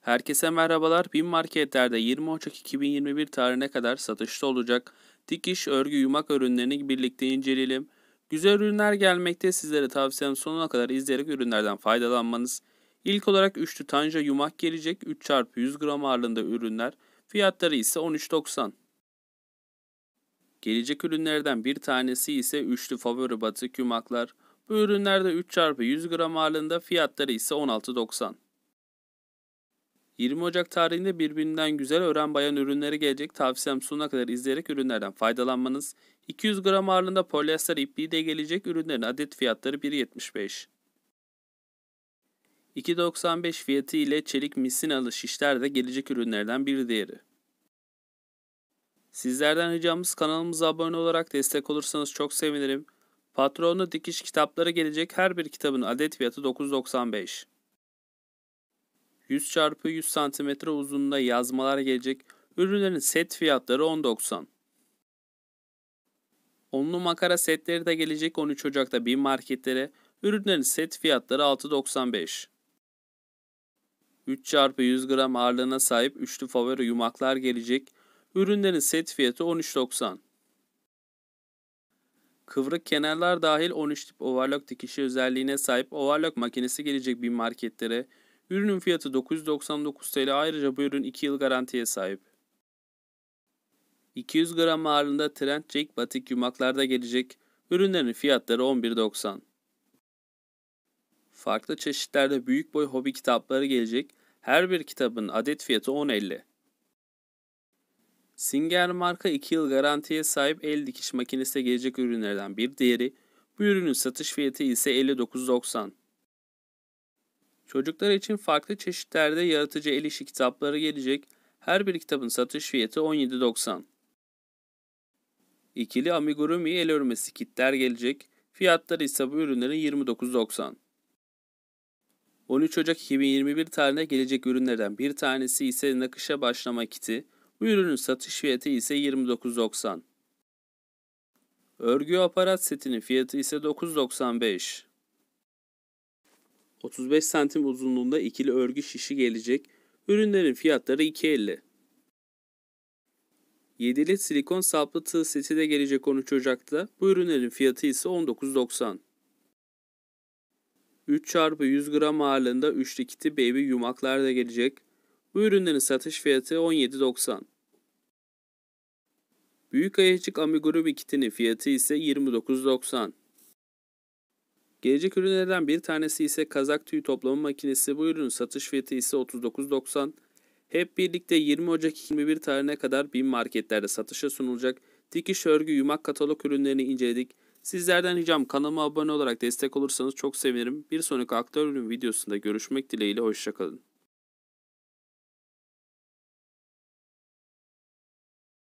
Herkese merhabalar. Bin marketlerde 20 Ocak 2021 tarihine kadar satışta olacak dikiş, örgü, yumak ürünlerini birlikte inceleyelim. Güzel ürünler gelmekte. Sizlere tavsiyem sonuna kadar izleyerek ürünlerden faydalanmanız. İlk olarak üçlü tanja yumak gelecek. 3 çarpı 100 gram ağırlığında ürünler. Fiyatları ise 13.90. Gelecek ürünlerden bir tanesi ise üçlü favori batık yumaklar. Bu ürünlerde 3 çarpı 100 gram ağırlığında fiyatları ise 16.90. 20 Ocak tarihinde birbirinden güzel öğren bayan ürünleri gelecek. Tavsiyem sonuna kadar izleyerek ürünlerden faydalanmanız. 200 gram ağırlığında polyester ipliği de gelecek. Ürünlerin adet fiyatları 1.75. 2.95 fiyatı ile çelik misinalı şişler de gelecek ürünlerden bir diğeri. Sizlerden ricamız kanalımıza abone olarak destek olursanız çok sevinirim. Patronlu dikiş kitapları gelecek her bir kitabın adet fiyatı 9.95. 100 çarpı 100 cm uzunluğunda yazmalar gelecek. Ürünlerin set fiyatları 10.90. Onlu makara setleri de gelecek 13 Ocak'ta bin marketlere. Ürünlerin set fiyatları 6.95. 3 çarpı 100 gram ağırlığına sahip üçlü favori yumaklar gelecek. Ürünlerin set fiyatı 13.90. Kıvrık kenarlar dahil 13 tip overlock dikişi özelliğine sahip overlock makinesi gelecek bin marketlere. Ürünün fiyatı 999 TL ayrıca bu ürün 2 yıl garantiye sahip. 200 gram ağırlığında Trendcheck batik yumaklarda gelecek. Ürünlerin fiyatları 11.90. Farklı çeşitlerde büyük boy hobi kitapları gelecek. Her bir kitabın adet fiyatı 10.50. Singer marka 2 yıl garantiye sahip el dikiş makinesi gelecek ürünlerden bir diğeri. Bu ürünün satış fiyatı ise 59.90. Çocuklar için farklı çeşitlerde yaratıcı el işi kitapları gelecek. Her bir kitabın satış fiyatı 17.90. İkili amigurumi el örmesi kitler gelecek. Fiyatları ise bu ürünlerin 29.90. 13 Ocak 2021 tarihine gelecek ürünlerden bir tanesi ise nakışa başlama kiti. Bu ürünün satış fiyatı ise 29.90. Örgü aparat setinin fiyatı ise 9.95. 35 santim uzunluğunda ikili örgü şişi gelecek. Ürünlerin fiyatları 2.50. 7 litre silikon saplı tığ seti de gelecek 13 Ocak'ta. Bu ürünlerin fiyatı ise 19.90. 3 çarpı 100 gram ağırlığında üçlü kiti baby yumaklar da gelecek. Bu ürünlerin satış fiyatı 17.90. Büyük ayıcık amigurumi kitinin fiyatı ise 29.90. Gelecek ürünlerden bir tanesi ise kazak tüy toplama makinesi. Bu ürünün satış fiyatı ise 39.90. Hep birlikte 20 Ocak 2021 tarihine kadar bin marketlerde satışa sunulacak. Dikiş örgü yumak katalog ürünlerini inceledik. Sizlerden ricam kanalıma abone olarak destek olursanız çok sevinirim. Bir sonraki aktör ürün videosunda görüşmek dileğiyle hoşçakalın.